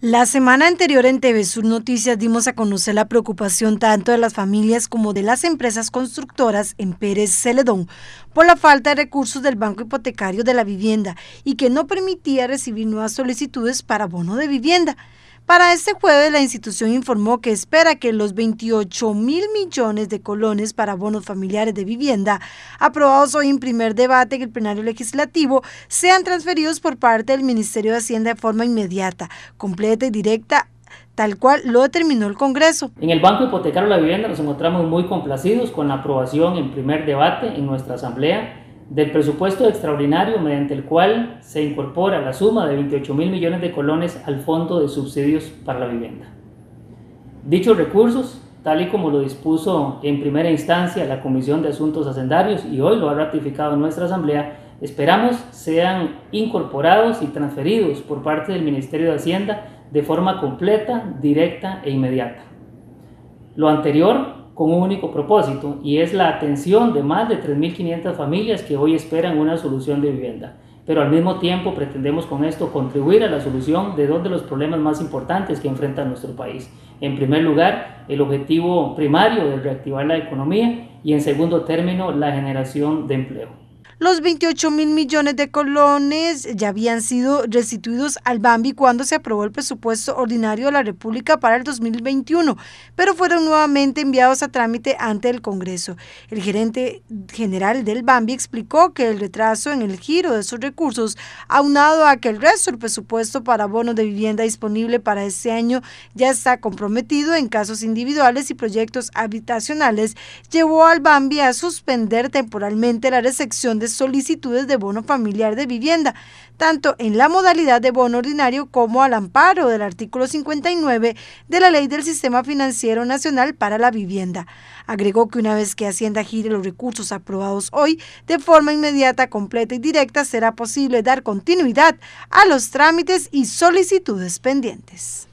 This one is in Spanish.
La semana anterior en TV Sur Noticias dimos a conocer la preocupación tanto de las familias como de las empresas constructoras en Pérez Celedón por la falta de recursos del Banco Hipotecario de la Vivienda y que no permitía recibir nuevas solicitudes para bono de vivienda. Para este jueves, la institución informó que espera que los 28 mil millones de colones para bonos familiares de vivienda, aprobados hoy en primer debate en el plenario legislativo, sean transferidos por parte del Ministerio de Hacienda de forma inmediata, completa y directa tal cual lo determinó el Congreso. En el Banco Hipotecario de la Vivienda nos encontramos muy complacidos con la aprobación en primer debate en nuestra Asamblea del presupuesto extraordinario mediante el cual se incorpora la suma de 28 mil millones de colones al Fondo de Subsidios para la Vivienda. Dichos recursos, tal y como lo dispuso en primera instancia la Comisión de Asuntos Hacendarios y hoy lo ha ratificado nuestra Asamblea, esperamos sean incorporados y transferidos por parte del Ministerio de Hacienda de forma completa, directa e inmediata. Lo anterior con un único propósito y es la atención de más de 3.500 familias que hoy esperan una solución de vivienda. Pero al mismo tiempo pretendemos con esto contribuir a la solución de dos de los problemas más importantes que enfrenta nuestro país. En primer lugar, el objetivo primario de reactivar la economía y en segundo término, la generación de empleo. Los 28 mil millones de colones ya habían sido restituidos al Bambi cuando se aprobó el presupuesto ordinario de la República para el 2021, pero fueron nuevamente enviados a trámite ante el Congreso. El gerente general del Bambi explicó que el retraso en el giro de sus recursos, aunado a que el resto del presupuesto para bonos de vivienda disponible para este año ya está comprometido en casos individuales y proyectos habitacionales, llevó al Bambi a suspender temporalmente la recepción de solicitudes de bono familiar de vivienda, tanto en la modalidad de bono ordinario como al amparo del artículo 59 de la Ley del Sistema Financiero Nacional para la Vivienda. Agregó que una vez que Hacienda gire los recursos aprobados hoy, de forma inmediata, completa y directa será posible dar continuidad a los trámites y solicitudes pendientes.